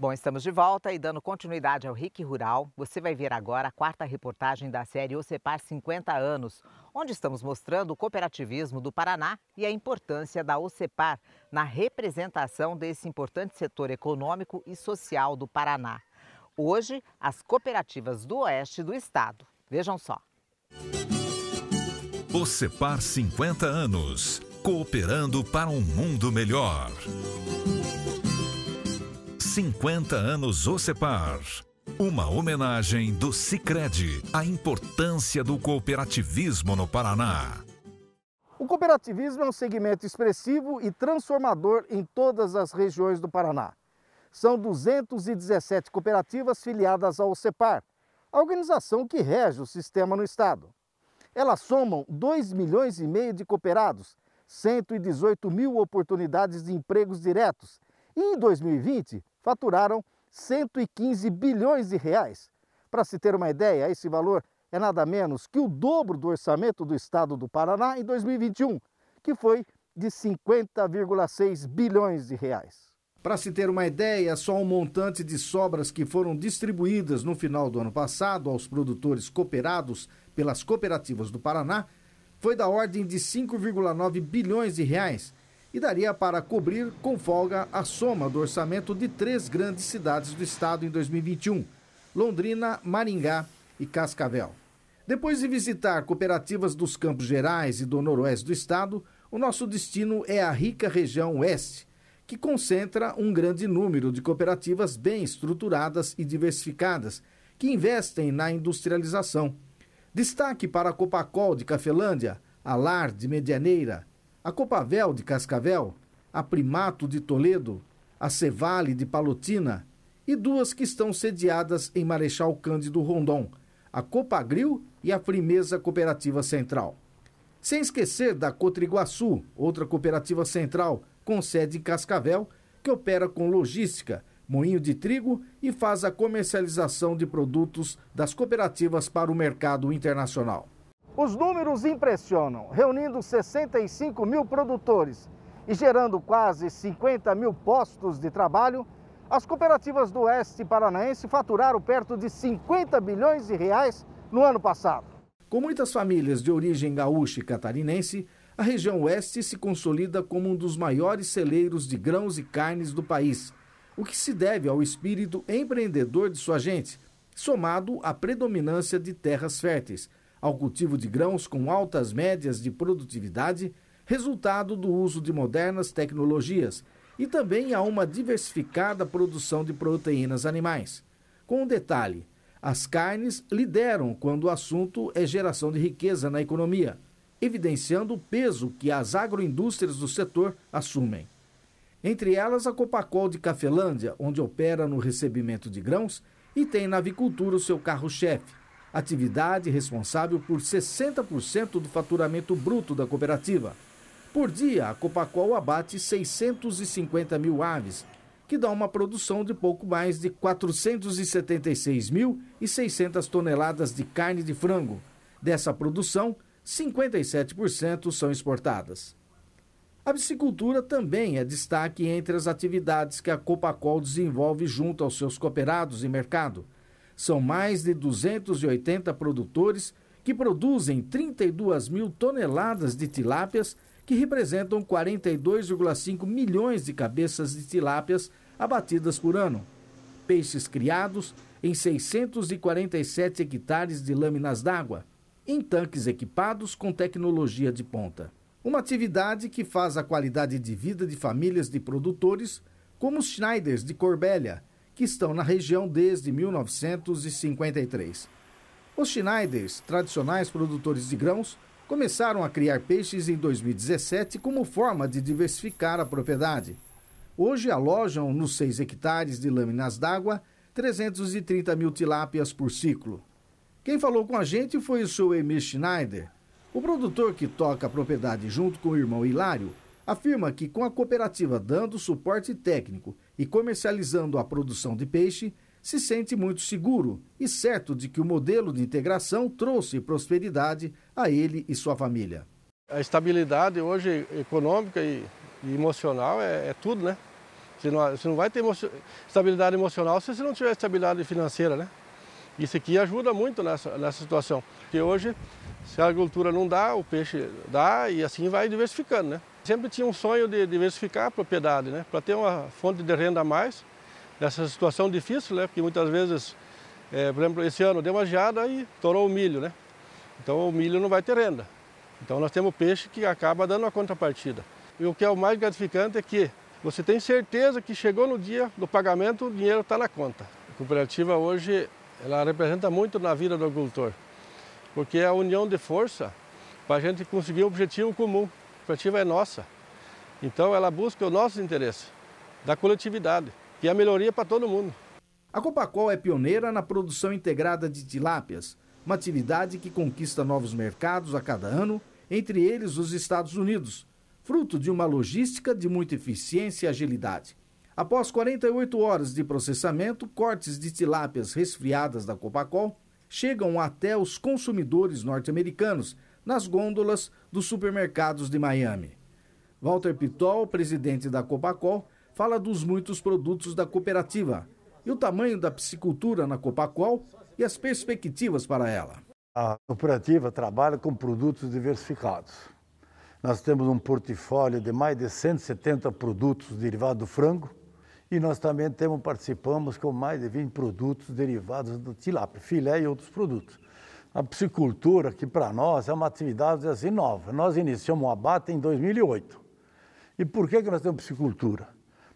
Bom, estamos de volta e dando continuidade ao Rique Rural, você vai ver agora a quarta reportagem da série OCEPAR 50 anos, onde estamos mostrando o cooperativismo do Paraná e a importância da OCEPAR na representação desse importante setor econômico e social do Paraná. Hoje, as cooperativas do oeste do estado. Vejam só. OCEPAR 50 anos, cooperando para um mundo melhor. 50 anos OCEPAR. Uma homenagem do Sicredi à importância do cooperativismo no Paraná. O cooperativismo é um segmento expressivo e transformador em todas as regiões do Paraná. São 217 cooperativas filiadas ao OCEPAR, a organização que rege o sistema no estado. Elas somam 2 milhões e meio de cooperados, 118 mil oportunidades de empregos diretos em 2020, faturaram 115 bilhões de reais. Para se ter uma ideia, esse valor é nada menos que o dobro do orçamento do estado do Paraná em 2021, que foi de 50,6 bilhões de reais. Para se ter uma ideia, só o um montante de sobras que foram distribuídas no final do ano passado aos produtores cooperados pelas cooperativas do Paraná foi da ordem de 5,9 bilhões de reais, e daria para cobrir com folga a soma do orçamento de três grandes cidades do estado em 2021: Londrina, Maringá e Cascavel. Depois de visitar cooperativas dos Campos Gerais e do Noroeste do estado, o nosso destino é a rica região Oeste, que concentra um grande número de cooperativas bem estruturadas e diversificadas, que investem na industrialização. Destaque para a Copacol de Cafelândia, Lar de Medianeira, a Copavel de Cascavel, a Primato de Toledo, a Cevale de Palotina e duas que estão sediadas em Marechal Cândido Rondon, a Copagril e a Frimeza Cooperativa Central. Sem esquecer da Cotriguaçu, outra cooperativa central com sede em Cascavel, que opera com logística, moinho de trigo e faz a comercialização de produtos das cooperativas para o mercado internacional. Os números impressionam, reunindo 65 mil produtores e gerando quase 50 mil postos de trabalho, as cooperativas do Oeste Paranaense faturaram perto de 50 bilhões de reais no ano passado. Com muitas famílias de origem gaúcha e catarinense, a região Oeste se consolida como um dos maiores celeiros de grãos e carnes do país, o que se deve ao espírito empreendedor de sua gente, somado à predominância de terras férteis, ao cultivo de grãos com altas médias de produtividade, resultado do uso de modernas tecnologias, e também a uma diversificada produção de proteínas animais. Com um detalhe: as carnes lideram quando o assunto é geração de riqueza na economia, evidenciando o peso que as agroindústrias do setor assumem. Entre elas, a Copacol de Cafelândia, onde opera no recebimento de grãos e tem na avicultura o seu carro-chefe atividade responsável por 60% do faturamento bruto da cooperativa. Por dia, a Copacol abate 650 mil aves, que dá uma produção de pouco mais de 476.600 toneladas de carne de frango. Dessa produção, 57% são exportadas. A piscicultura também é destaque entre as atividades que a Copacol desenvolve junto aos seus cooperados e mercado. São mais de 280 produtores que produzem 32 mil toneladas de tilápias, que representam 42,5 milhões de cabeças de tilápias abatidas por ano. Peixes criados em 647 hectares de lâminas d'água, em tanques equipados com tecnologia de ponta. Uma atividade que faz a qualidade de vida de famílias de produtores, como os Schneiders de Corbélia, que estão na região desde 1953. Os Schneiders, tradicionais produtores de grãos, começaram a criar peixes em 2017 como forma de diversificar a propriedade. Hoje alojam nos 6 hectares de lâminas d'água 330 mil tilápias por ciclo. Quem falou com a gente foi o seu Emir Schneider, o produtor que toca a propriedade junto com o irmão Hilário, afirma que, com a cooperativa dando suporte técnico e comercializando a produção de peixe, se sente muito seguro e certo de que o modelo de integração trouxe prosperidade a ele e sua família. A estabilidade hoje econômica e, emocional é, é, tudo, né? Você não, você não vai ter estabilidade emocional se você não tiver estabilidade financeira, né? Isso aqui ajuda muito nessa, nessa situação. Porque hoje, se a agricultura não dá, o peixe dá e assim vai diversificando, né? Sempre tinha um sonho de diversificar a propriedade, né? para ter uma fonte de renda a mais nessa situação difícil, né? porque muitas vezes, é, por exemplo, esse ano deu uma geada e torou o milho. Né? Então o milho não vai ter renda. Então nós temos peixe que acaba dando a contrapartida. E o que é o mais gratificante é que você tem certeza que chegou no dia do pagamento, o dinheiro está na conta. A cooperativa hoje ela representa muito na vida do agricultor, porque é a união de força para a gente conseguir um objetivo comum cooperativa é nossa. Então ela busca o nosso interesse, da coletividade, que é a melhoria para todo mundo. A Copacol é pioneira na produção integrada de tilápias, uma atividade que conquista novos mercados a cada ano, entre eles os Estados Unidos, fruto de uma logística de muita eficiência e agilidade. Após 48 horas de processamento, cortes de tilápias resfriadas da Copacol chegam até os consumidores norte-americanos nas gôndolas dos supermercados de Miami. Walter Pitol, presidente da Copacol, fala dos muitos produtos da cooperativa e o tamanho da piscicultura na Copacol e as perspectivas para ela. A cooperativa trabalha com produtos diversificados. Nós temos um portfólio de mais de 170 produtos derivados do frango e nós também temos, participamos com mais de 20 produtos derivados do tilápia, filé e outros produtos a psicultura que para nós é uma atividade assim nova. Nós iniciamos o abate em 2008. E por que, que nós temos psicultura?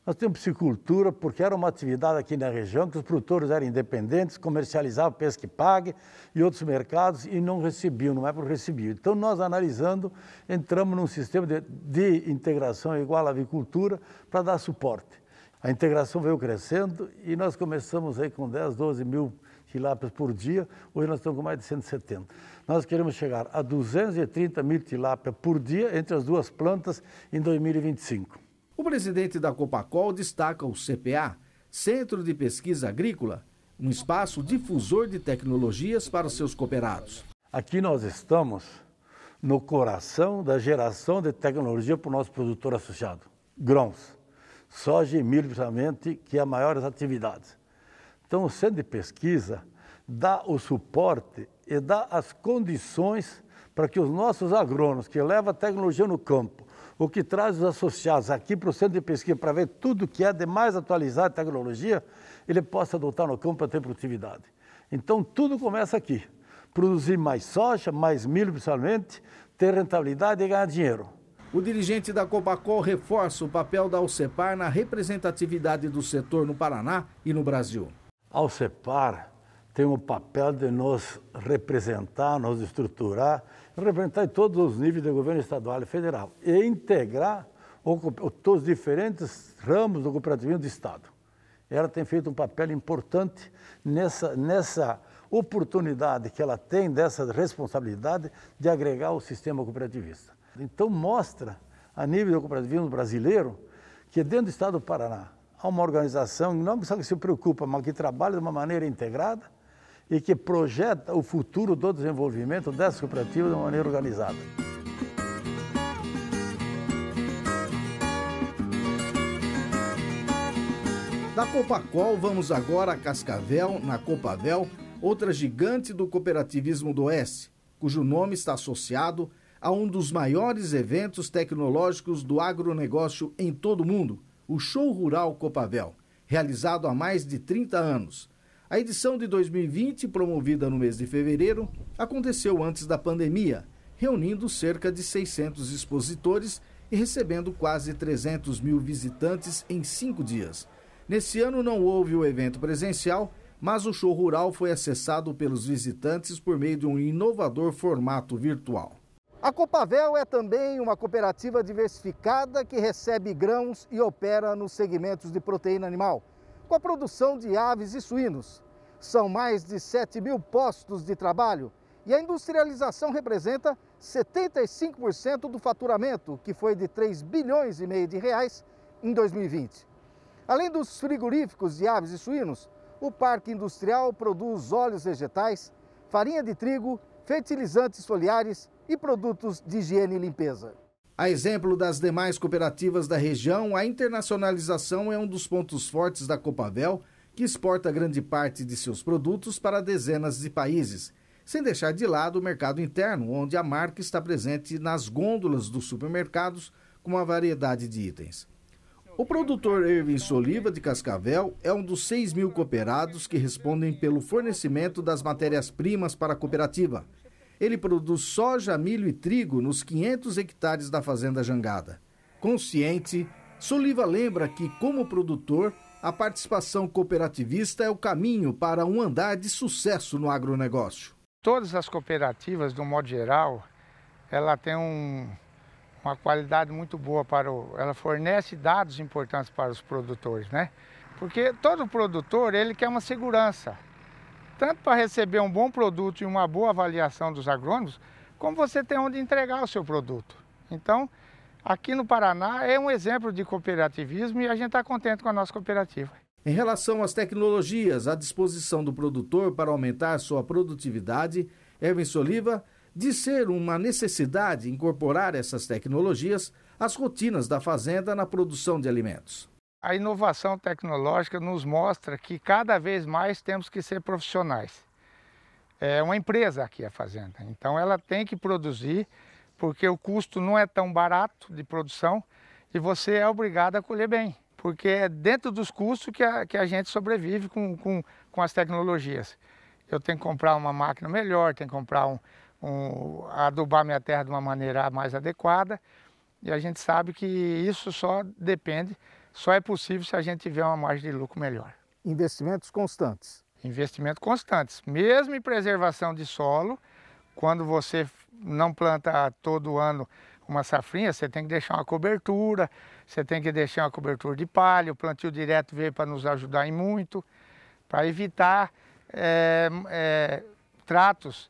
Nós temos psicultura porque era uma atividade aqui na região que os produtores eram independentes, comercializavam pesca e pague e outros mercados e não recebiam, não é por recebido. Então nós analisando, entramos num sistema de, de integração igual à avicultura para dar suporte. A integração veio crescendo e nós começamos aí com 10, 12 mil tilápias por dia, hoje nós estamos com mais de 170. Nós queremos chegar a 230 mil tilápias por dia entre as duas plantas em 2025. O presidente da Copacol destaca o CPA, Centro de Pesquisa Agrícola, um espaço difusor de tecnologias para seus cooperados. Aqui nós estamos no coração da geração de tecnologia para o nosso produtor associado, grãos, soja e milho principalmente, que é a maior das atividades. Então, o centro de pesquisa dá o suporte e dá as condições para que os nossos agrônomos, que levam a tecnologia no campo, o que traz os associados aqui para o centro de pesquisa para ver tudo que é de mais atualizado tecnologia, ele possa adotar no campo para ter produtividade. Então, tudo começa aqui. Produzir mais soja, mais milho principalmente, ter rentabilidade e ganhar dinheiro. O dirigente da Copacol reforça o papel da Alcepar na representatividade do setor no Paraná e no Brasil ao CEPAR tem o papel de nos representar, nos estruturar, representar em todos os níveis do governo estadual e federal e integrar os diferentes ramos do cooperativismo do Estado. Ela tem feito um papel importante nessa, nessa oportunidade que ela tem, dessa responsabilidade de agregar o sistema cooperativista. Então, mostra, a nível do cooperativismo brasileiro, que dentro do Estado do Paraná a uma organização não só que se preocupa, mas que trabalha de uma maneira integrada e que projeta o futuro do desenvolvimento dessa cooperativa de uma maneira organizada. Da Copacol, vamos agora a Cascavel, na Copavel, outra gigante do cooperativismo do Oeste, cujo nome está associado a um dos maiores eventos tecnológicos do agronegócio em todo o mundo – o Show Rural Copavel, realizado há mais de 30 anos. A edição de 2020, promovida no mês de fevereiro, aconteceu antes da pandemia, reunindo cerca de 600 expositores e recebendo quase 300 mil visitantes em cinco dias. Nesse ano não houve o evento presencial, mas o show rural foi acessado pelos visitantes por meio de um inovador formato virtual. A Copavel é também uma cooperativa diversificada que recebe grãos e opera nos segmentos de proteína animal, com a produção de aves e suínos. São mais de 7 mil postos de trabalho e a industrialização representa 75% do faturamento, que foi de 3 bilhões e meio de reais em 2020. Além dos frigoríficos de aves e suínos, o parque industrial produz óleos vegetais, farinha de trigo, fertilizantes foliares e produtos de higiene e limpeza. A exemplo das demais cooperativas da região, a internacionalização é um dos pontos fortes da Copavel, que exporta grande parte de seus produtos para dezenas de países, sem deixar de lado o mercado interno, onde a marca está presente nas gôndolas dos supermercados com uma variedade de itens. O produtor Erwin Soliva, de Cascavel, é um dos 6 mil cooperados que respondem pelo fornecimento das matérias-primas para a cooperativa. Ele produz soja, milho e trigo nos 500 hectares da Fazenda Jangada. Consciente, Soliva lembra que, como produtor, a participação cooperativista é o caminho para um andar de sucesso no agronegócio. Todas as cooperativas, do modo geral, ela tem um, uma qualidade muito boa para o, ela fornece dados importantes para os produtores, né? Porque todo produtor ele quer uma segurança tanto para receber um bom produto e uma boa avaliação dos agrônomos, como você tem onde entregar o seu produto. Então, aqui no Paraná é um exemplo de cooperativismo e a gente está contente com a nossa cooperativa. Em relação às tecnologias à disposição do produtor para aumentar sua produtividade, Evans Soliva, diz ser uma necessidade incorporar essas tecnologias às rotinas da fazenda na produção de alimentos. A inovação tecnológica nos mostra que cada vez mais temos que ser profissionais. É uma empresa aqui a fazenda, então ela tem que produzir, porque o custo não é tão barato de produção e você é obrigado a colher bem, porque é dentro dos custos que a, que a gente sobrevive com, com, com as tecnologias. Eu tenho que comprar uma máquina melhor, tenho que comprar um, um, adubar minha terra de uma maneira mais adequada e a gente sabe que isso só depende só é possível se a gente tiver uma margem de lucro melhor. Investimentos constantes. Investimentos constantes. Mesmo em preservação de solo, quando você não planta todo ano uma safrinha, você tem que deixar uma cobertura, você tem que deixar uma cobertura de palha, o plantio direto veio para nos ajudar em muito, para evitar é, é, tratos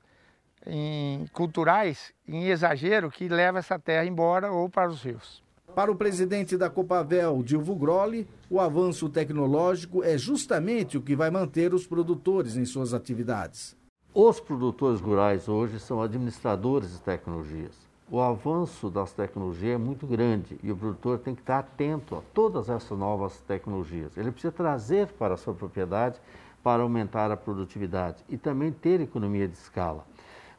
em, culturais em exagero que leva essa terra embora ou para os rios. Para o presidente da Copavel, Dilvo Groli, o avanço tecnológico é justamente o que vai manter os produtores em suas atividades. Os produtores rurais hoje são administradores de tecnologias. O avanço das tecnologias é muito grande e o produtor tem que estar atento a todas essas novas tecnologias. Ele precisa trazer para a sua propriedade para aumentar a produtividade e também ter economia de escala.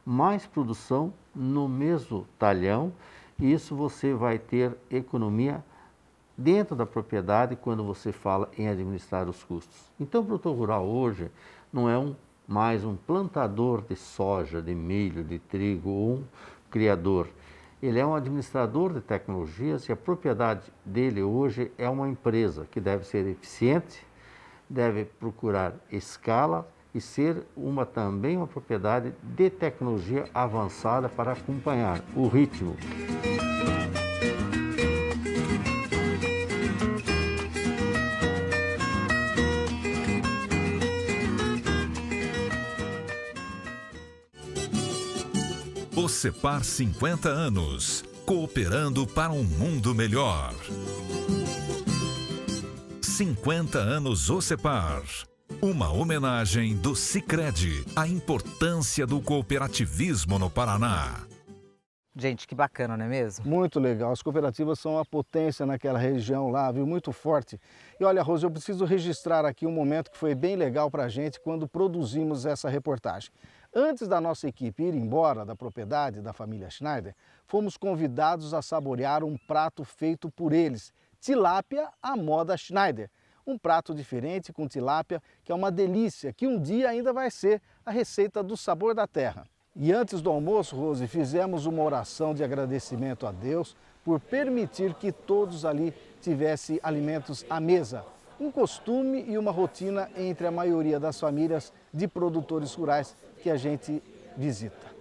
Mais produção no mesmo talhão isso você vai ter economia dentro da propriedade quando você fala em administrar os custos. Então, o produtor rural hoje não é um, mais um plantador de soja, de milho, de trigo ou um criador. Ele é um administrador de tecnologias e a propriedade dele hoje é uma empresa que deve ser eficiente, deve procurar escala e ser uma também uma propriedade de tecnologia avançada para acompanhar o ritmo. O Cepar 50 anos, cooperando para um mundo melhor. 50 anos O Cepar. Uma homenagem do Sicredi a importância do cooperativismo no Paraná. Gente, que bacana, não é mesmo? Muito legal. As cooperativas são a potência naquela região lá, viu? Muito forte. E olha, Rose, eu preciso registrar aqui um momento que foi bem legal para a gente quando produzimos essa reportagem. Antes da nossa equipe ir embora da propriedade da família Schneider, fomos convidados a saborear um prato feito por eles, tilápia à moda Schneider um prato diferente com tilápia, que é uma delícia, que um dia ainda vai ser a receita do sabor da terra. E antes do almoço, Rose, fizemos uma oração de agradecimento a Deus por permitir que todos ali tivessem alimentos à mesa. Um costume e uma rotina entre a maioria das famílias de produtores rurais que a gente visita.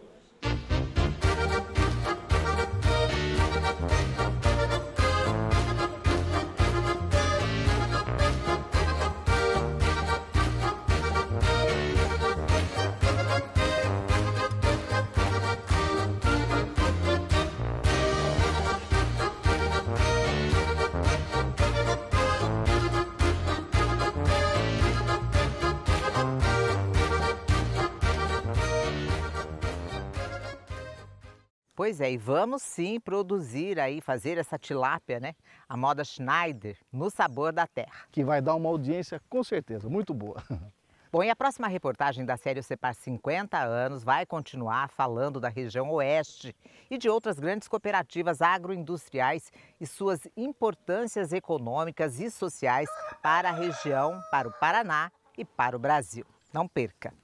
Pois é, e vamos sim produzir aí, fazer essa tilápia, né? A moda Schneider, no sabor da terra. Que vai dar uma audiência, com certeza, muito boa. Bom, e a próxima reportagem da série O Separ 50 anos vai continuar falando da região oeste e de outras grandes cooperativas agroindustriais e suas importâncias econômicas e sociais para a região, para o Paraná e para o Brasil. Não perca!